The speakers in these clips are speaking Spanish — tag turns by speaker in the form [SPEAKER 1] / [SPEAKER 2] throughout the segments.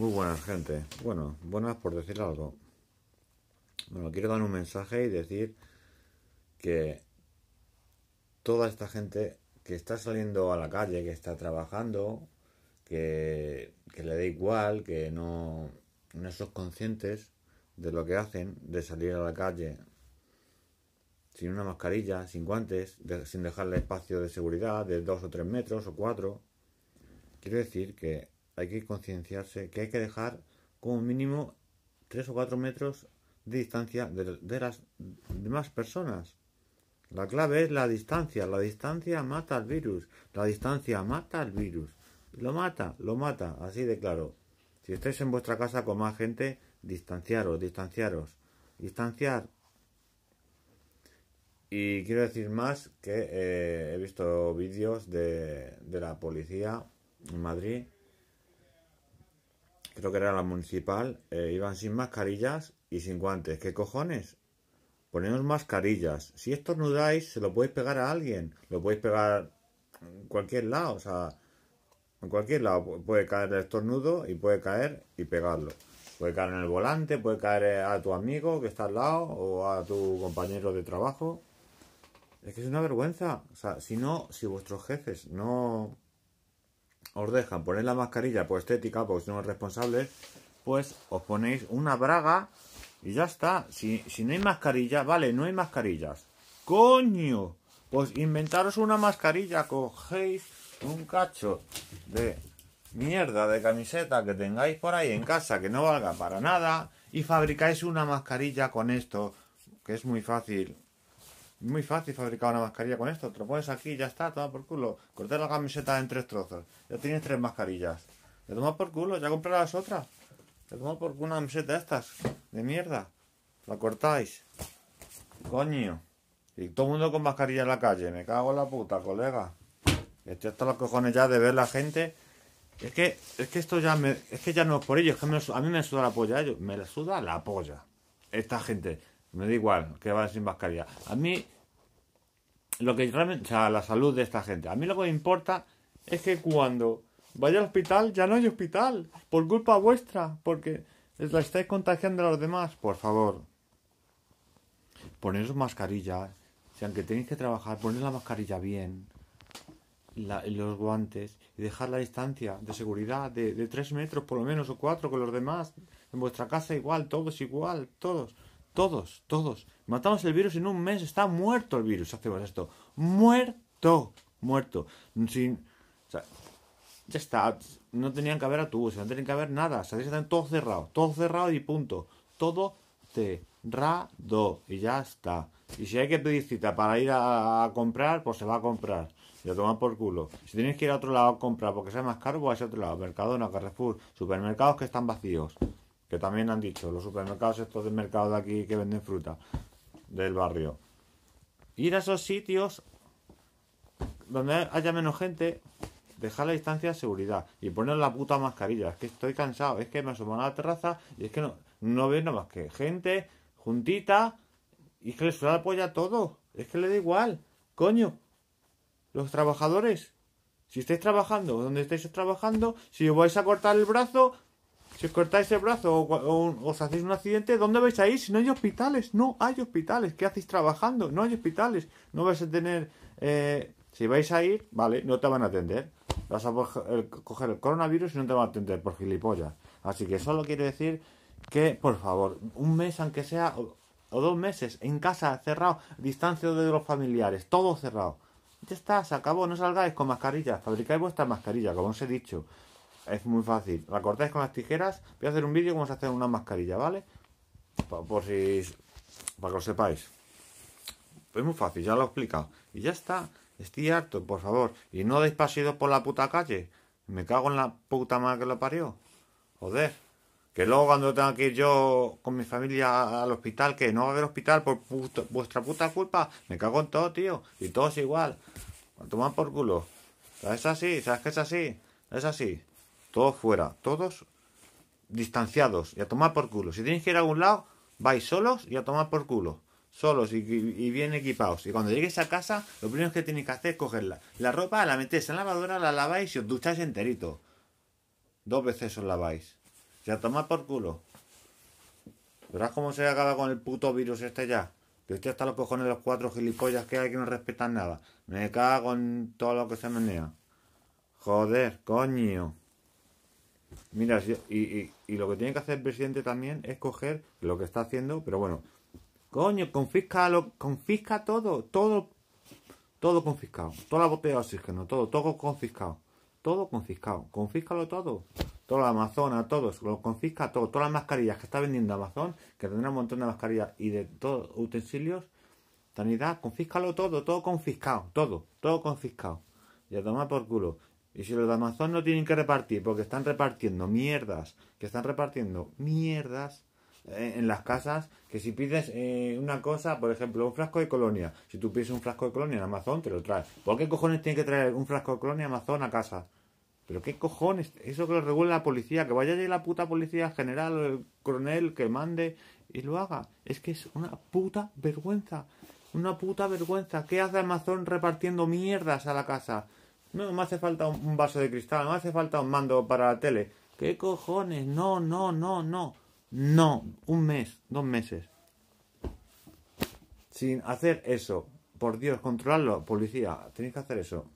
[SPEAKER 1] Muy buenas, gente. Bueno, buenas por decir algo. Bueno, quiero dar un mensaje y decir que toda esta gente que está saliendo a la calle, que está trabajando, que, le da igual, que no, no son conscientes de lo que hacen, de salir a la calle sin una mascarilla, sin guantes, sin dejarle espacio de seguridad de dos o tres metros o cuatro. Quiero decir que hay que concienciarse que hay que dejar como mínimo 3 o 4 metros de distancia de, las demás personas. La clave es la distancia. La distancia mata al virus. La distancia mata al virus. Lo mata, lo mata, así de claro. Si estáis en vuestra casa con más gente, distanciaros, distanciaros. Distanciar. Y quiero decir más que eh, he visto vídeos de, de la policía en Madrid creo que era la municipal, eh, iban sin mascarillas y sin guantes. ¿Qué cojones? ponemos mascarillas. Si estornudáis, se lo podéis pegar a alguien. Lo podéis pegar en cualquier lado. O sea, en cualquier lado. Puede caer el estornudo y puede caer y pegarlo. Puede caer en el volante, puede caer eh, a tu amigo que está al lado o a tu compañero de trabajo. Es que es una vergüenza. O sea, si no, si vuestros jefes no os dejan poner la mascarilla por estética, porque son responsables, pues os ponéis una braga y ya está. Si, si no hay mascarilla, vale, no hay mascarillas. ¡Coño! Pues inventaros una mascarilla, cogéis un cacho de mierda de camiseta que tengáis por ahí en casa que no valga para nada y fabricáis una mascarilla con esto, que es muy fácil. Muy fácil fabricar una mascarilla con esto. Te lo pones aquí, ya está, toma por culo. Corté la camiseta en tres trozos. Ya tienes tres mascarillas. Te tomas por culo, ya compré las otras. Te tomas por culo una camiseta de estas. De mierda. La cortáis. Coño. Y todo el mundo con mascarilla en la calle. Me cago en la puta, colega. Estoy hasta los cojones ya de ver la gente. Es que, es que esto ya me, es que ya no es por ellos, es que a mí me suda la polla, ellos, me suda la polla. Esta gente me da igual que van sin mascarilla. A mí, lo que realmente, o sea, la salud de esta gente. A mí lo que me importa es que cuando vaya al hospital, ya no hay hospital. Por culpa vuestra, porque la estáis contagiando a los demás. Por favor, poneros O Si aunque tenéis que trabajar, poned la mascarilla bien. los guantes y dejar la distancia de seguridad de, tres metros por lo menos o cuatro, con los demás. En vuestra casa igual, todos igual, todos. Todos, todos. Matamos el virus en un mes. Está muerto el virus. Hacemos esto. Muerto. Muerto. Sin, ya está. No tenían que haber autobuses, no tenían que haber nada. O sea, están todo cerrado. Todo cerrado y punto. Todo cerrado. Y ya está. Y si hay que pedir cita para ir a, comprar, pues se va a comprar. Y toma por culo. Si tienes que ir a otro lado a comprar porque sea más caro, pues va a otro lado. Mercadona, Carrefour, supermercados que están vacíos que también han dicho los supermercados estos del mercado de aquí que venden fruta del barrio. Ir a esos sitios donde haya menos gente, dejar la distancia de seguridad y poner la puta mascarilla. Es que estoy cansado, es que me asomo a la terraza y es que no, no veo nada más que gente juntita y que les suena la polla todo. Es que le da igual, coño. Los trabajadores, si estáis trabajando, donde estáis trabajando, si os vais a cortar el brazo, si os cortáis el brazo o, os hacéis un accidente, ¿dónde vais a ir si no hay hospitales? No hay hospitales. ¿Qué hacéis trabajando? No hay hospitales. No vais a tener... Eh, si vais a ir, vale, no te van a atender. Vas a coger el coronavirus y no te van a atender por gilipollas. Así que solo quiere decir que, por favor, un mes aunque sea, o, dos meses, en casa, cerrado, distancia de los familiares, todo cerrado. Ya está, se acabó, no salgáis con mascarilla. fabricáis vuestra mascarilla, como os he dicho es muy fácil. La cortáis con las tijeras. Voy a hacer un vídeo cómo se hace una mascarilla, ¿vale? Por, si... Para que lo sepáis. Es muy fácil, ya lo he explicado. Y ya está. Estoy harto, por favor. Y no deis pasidos por la puta calle. Me cago en la puta madre que lo parió. Joder. Que luego cuando tenga que ir yo con mi familia al hospital, que no va a haber hospital por vuestra puta culpa. Me cago en todo, tío. Y todo es igual. A tomar por culo. Es así, ¿sabes que es así? Es así. Todos fuera, todos distanciados y a tomar por culo. Si tienes que ir a algún lado, vais solos y a tomar por culo. Solos y, bien equipados. Y cuando llegues a casa, lo primero que tenéis que hacer es cogerla. La ropa la metéis en la lavadora, la laváis y os ducháis enterito. Dos veces os laváis. Y a tomar por culo. Verás cómo se acaba con el puto virus este ya. Que este hasta los cojones de los cuatro gilipollas que hay que no respetan nada. Me cago en todo lo que se menea. Joder, coño. Mira, y, y, lo que tiene que hacer el presidente también es coger lo que está haciendo, pero bueno, coño, confisca, todo, todo, todo confiscado, toda la botella de oxígeno, todo, todo confiscado, todo confiscado, confíscalo todo, toda la Amazona, todos, lo confisca todo, todas las mascarillas que está vendiendo Amazon, que tendrá un montón de mascarillas y de todos utensilios, sanidad, confíscalo todo, todo confiscado, todo, todo confiscado, y a tomar por culo. Y si los de Amazon no tienen que repartir porque están repartiendo mierdas, que están repartiendo mierdas eh, en las casas, que si pides eh, una cosa, por ejemplo, un frasco de colonia, si tú pides un frasco de colonia en Amazon, te lo traes. ¿Por qué cojones tienen que traer un frasco de colonia Amazon a casa? Pero qué cojones, eso que lo regula la policía, que vaya allí la puta policía general el coronel que mande y lo haga. Es que es una puta vergüenza. Una puta vergüenza. ¿Qué hace Amazon repartiendo mierdas a la casa? No, me hace falta un vaso de cristal, me hace falta un mando para la tele. ¿Qué cojones? No, no, no, no. No, un mes, dos meses. Sin hacer eso. Por Dios, controlarlo, policía, tenéis que hacer eso.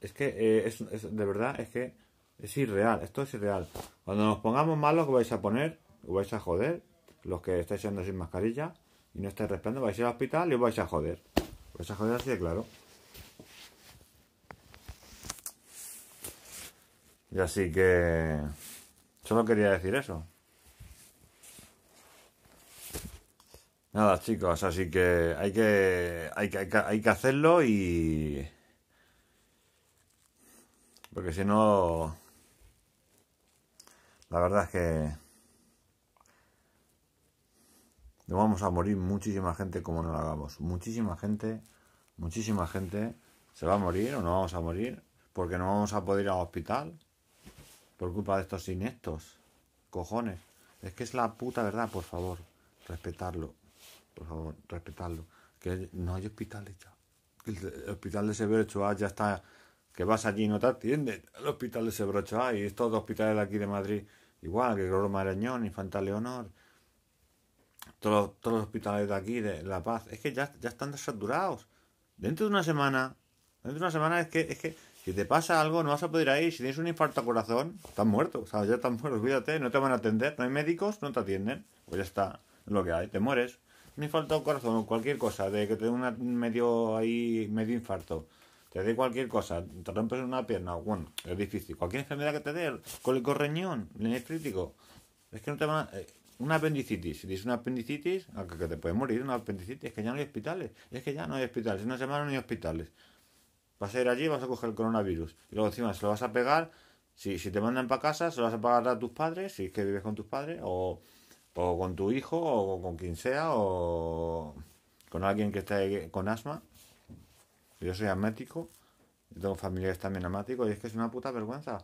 [SPEAKER 1] Es que, eh, es, de verdad, es que es irreal, esto es irreal. Cuando nos pongamos malos, vais a poner? Os vais a joder, los que estáis siendo sin mascarilla y no estáis respetando, vais a ir al hospital y os vais a joder. Os vais a joder así de claro. Y así que solo quería decir eso. Nada, chicos, así que hay que hay que, hacerlo y porque si no la verdad es que nos vamos a morir muchísima gente como no lo hagamos. Muchísima gente, muchísima gente se va a morir o no vamos a morir porque no vamos a poder ir al hospital por culpa de estos inestos, Cojones. Es que es la puta verdad, por favor. Respetarlo. Por favor, respetarlo. Que no hay hospitales ya. El hospital de Severo ya está. Que vas allí y no te atienden. El hospital de Severo y estos dos hospitales de aquí de Madrid. Igual que Goro Marañón, Infanta Leonor. Todos, todos los hospitales de aquí, de La Paz. Es que ya, ya están desaturados. Dentro de una semana. Dentro de una semana es que, es que si te pasa algo, no vas a poder ir ahí. Si tienes un infarto al corazón, estás muerto. O sea, ya estás muerto. Cuídate, no te van a atender. No hay médicos, no te atienden. Pues ya está. Lo que hay, te mueres. Un infarto al corazón, cualquier cosa, de que te dé un medio ahí, medio infarto. Te dé cualquier cosa, te rompes una pierna, bueno, es difícil. Cualquier enfermedad que te dé, cólico reñón, nefrítico. Es que no te van a... Eh, una apendicitis, si tienes una apendicitis, que te puede morir, una apendicitis, es que ya no hay hospitales, es que ya no hay hospitales, no se a ni hospitales vas a ir allí, vas a coger el coronavirus. Y luego encima se lo vas a pegar. Si, si te mandan para casa, se lo vas a pagar a tus padres, si es que vives con tus padres, o, o con tu hijo, o con quien sea, o con alguien que esté con asma. Yo soy asmático, tengo familiares también asmáticos, y es que es una puta vergüenza.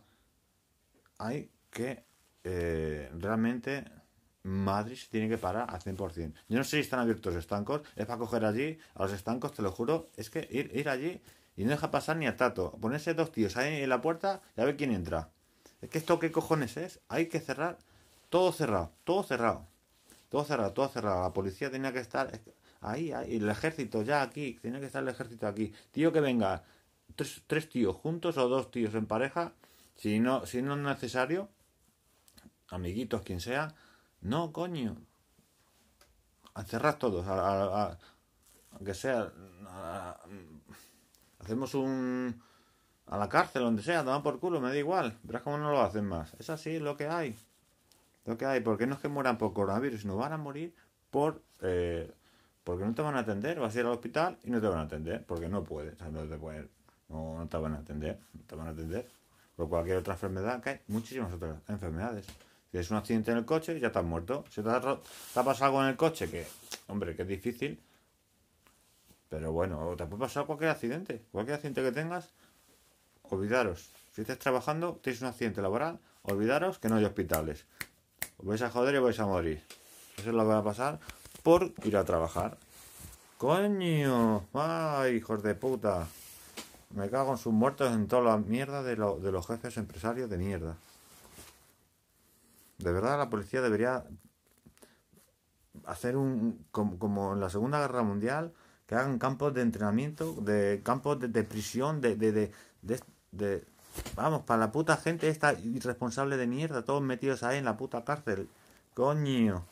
[SPEAKER 1] Hay que eh, realmente Madrid se tiene que parar al 100%. Yo no sé si están abiertos los estancos, es para coger allí, a los estancos, te lo juro, es que ir, ir allí y no deja pasar ni a Tato. Ponerse dos tíos ahí en la puerta y a ver quién entra. Es que esto qué cojones es. Hay que cerrar. Todo cerrado. Todo cerrado. Todo cerrado. Todo cerrado. La policía tenía que estar ahí, ahí. El ejército ya aquí. Tiene que estar el ejército aquí. Tío que venga. Tres, tíos juntos o dos tíos en pareja. Si no, si no es necesario. Amiguitos, quien sea. No, coño. A cerrar todos. Aunque sea Hacemos un... A la cárcel, donde sea, toma por culo, me da igual. Verás cómo no lo hacen más. Es así lo que hay. Lo que hay, porque no es que mueran por coronavirus, no van a morir por... Eh, porque no te van a atender, vas a ir al hospital y no te van a atender, porque no puedes, o sea, no te pueden no, te van a atender, no te van a atender. Por cualquier otra enfermedad, que hay muchísimas otras enfermedades. Si es un accidente en el coche, ya estás muerto. Si te ha, pasado algo en el coche, que, hombre, que es difícil, pero bueno, te puede pasar cualquier accidente. Cualquier accidente que tengas, olvidaros. Si estás trabajando, tienes un accidente laboral, olvidaros que no hay hospitales. Os vais a joder y vais a morir. Eso es lo que va a pasar por ir a trabajar. ¡Coño! ¡Ay, hijos de puta! Me cago en sus muertos en toda la mierda de, los jefes empresarios de mierda. De verdad, la policía debería hacer un. como en la Segunda Guerra Mundial que hagan campos de entrenamiento, de campos de, prisión, de, de, de, Vamos, para la puta gente esta irresponsable de mierda, todos metidos ahí en la puta cárcel. Coño.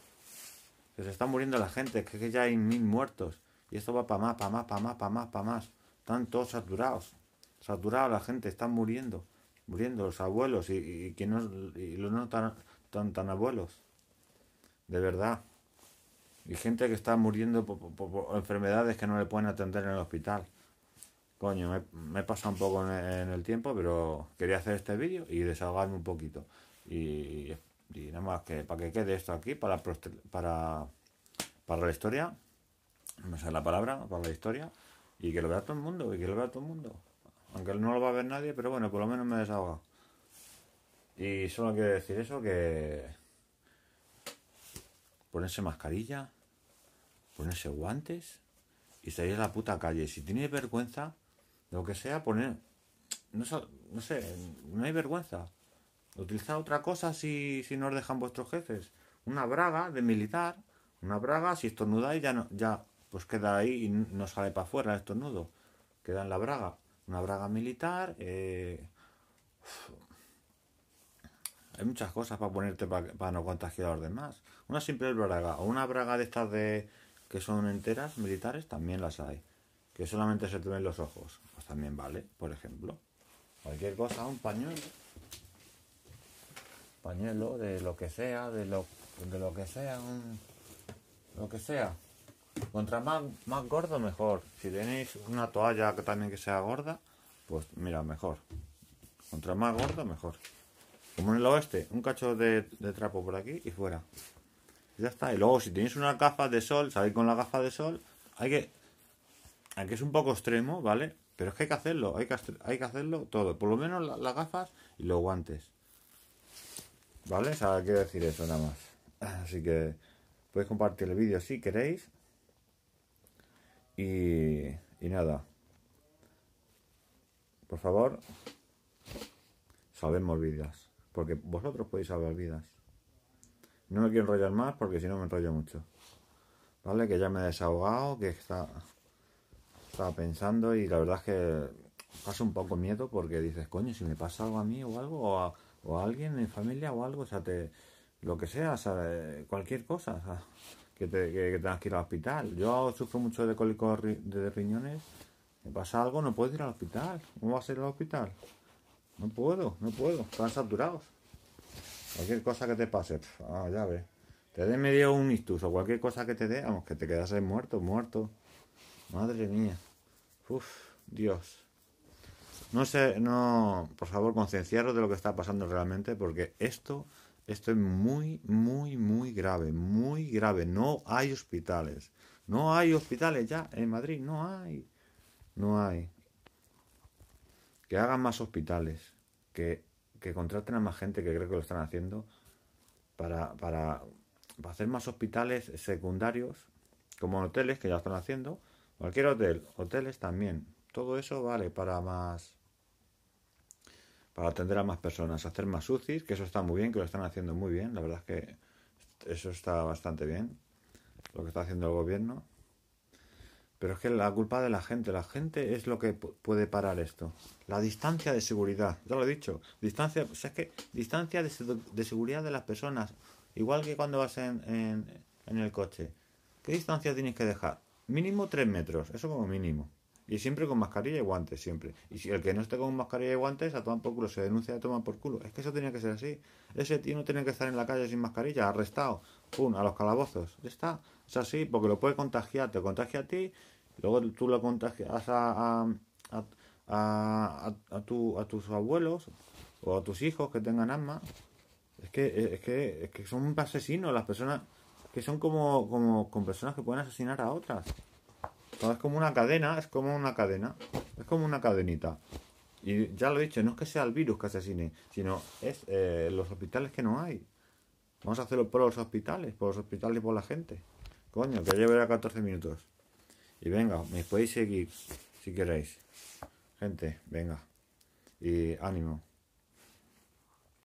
[SPEAKER 1] Que se está muriendo la gente, que, que ya hay mil muertos. Y esto va para más, para más, para más, para más, para más. Están todos saturados. Saturados la gente, están muriendo. Muriendo los abuelos y, que no, y los no tan, tan abuelos. De verdad. Y gente que está muriendo por, enfermedades que no le pueden atender en el hospital. Coño, me, he pasado un poco en, el tiempo, pero quería hacer este vídeo y desahogarme un poquito. Y, nada más que para que quede esto aquí, para, para, para la historia, no sé la palabra, para la historia, y que lo vea todo el mundo, y que lo vea todo el mundo. Aunque no lo va a ver nadie, pero bueno, por lo menos me desahoga. Y solo quiero decir eso, que ponerse mascarilla, ponerse guantes y salir a la puta calle. Si tiene vergüenza, lo que sea, poner. No, sé, no hay vergüenza. Utilizad otra cosa si, si no dejan vuestros jefes. Una braga de militar, una braga, si estornudáis ya, no, ya pues queda ahí y no sale para afuera el estornudo. Queda en la braga. Una braga militar. Eh, hay muchas cosas para ponerte para no contagiar a los demás. Una simple braga o una braga de estas de, que son enteras militares, también las hay. Que solamente se te los ojos, pues también vale, por ejemplo. Cualquier cosa, un pañuelo. Pañuelo de lo que sea, de lo, de lo que sea, un, lo que sea. Contra más, gordo, mejor. Si tenéis una toalla que también que sea gorda, pues mira, mejor. Contra más gordo, mejor. Como en el oeste, un cacho de trapo por aquí y fuera. Ya está. Y luego, si tenéis una gafa de sol, ¿sabéis con la gafa de sol. Hay que. Aunque es un poco extremo, ¿vale? Pero es que hay que hacerlo, hay que, hay que hacerlo todo. Por lo menos las gafas y los guantes. ¿Vale? O sea, quiero decir eso nada más. Así que podéis compartir el vídeo si queréis. Y, y nada. Por favor, salvemos vidas. Porque vosotros podéis salvar vidas. No me quiero enrollar más porque si no me enrollo mucho. ¿Vale? Que ya me he desahogado, que está, estaba pensando y la verdad es que pasa un poco miedo porque dices, coño, si me pasa algo a mí o algo, o a, alguien en familia o algo, o sea, te, lo que sea, eh, cualquier cosa, que, te, que, tengas que ir al hospital. Yo sufro mucho de cólicos de, de riñones, me pasa algo, no puedo ir al hospital. ¿Cómo vas a ir al hospital? No puedo, no puedo, están saturados. Cualquier cosa que te pase, ah, ya ves. Te dé medio un mistus o cualquier cosa que te dé, vamos, que te quedas muerto, muerto. Madre mía. Uf, Dios. No sé, no, por favor, concienciaros de lo que está pasando realmente, porque esto, esto es muy, muy, muy grave, muy grave. No hay hospitales. No hay hospitales ya en Madrid, no hay. No hay. Que hagan más hospitales. Que que contraten a más gente, que creo que lo están haciendo, para, para, hacer más hospitales secundarios, como hoteles, que ya están haciendo, cualquier hotel, hoteles también. Todo eso vale para más para atender a más personas, hacer más UCIs, que eso está muy bien, que lo están haciendo muy bien, la verdad es que eso está bastante bien, lo que está haciendo el gobierno. Pero es que la culpa de la gente, la gente es lo que puede parar esto. La distancia de seguridad, ya lo he dicho, distancia, pues es que distancia de, seguridad de las personas, igual que cuando vas en, el coche. ¿Qué distancia tienes que dejar? Mínimo tres metros, eso como mínimo. Y siempre con mascarilla y guantes, siempre. Y si el que no esté con mascarilla y guantes, a tomar por culo, se denuncia a tomar por culo. Es que eso tenía que ser así. Ese tío no tenía que estar en la calle sin mascarilla, arrestado, pum, a los calabozos. está es así porque lo puede contagiar, te contagia a ti, luego tú lo contagias a, a, a, tu, a tus abuelos o a tus hijos que tengan asma. Es que, es que, es que son asesinos las personas que son como, con personas que pueden asesinar a otras. es como una cadena, es como una cadena, es como una cadenita. Y ya lo he dicho, no es que sea el virus que asesine, sino es eh, los hospitales que no hay. Vamos a hacerlo por los hospitales, por los hospitales y por la gente. Coño, que ya 14 minutos. Y venga, me podéis seguir si queréis. Gente, venga. Y ánimo.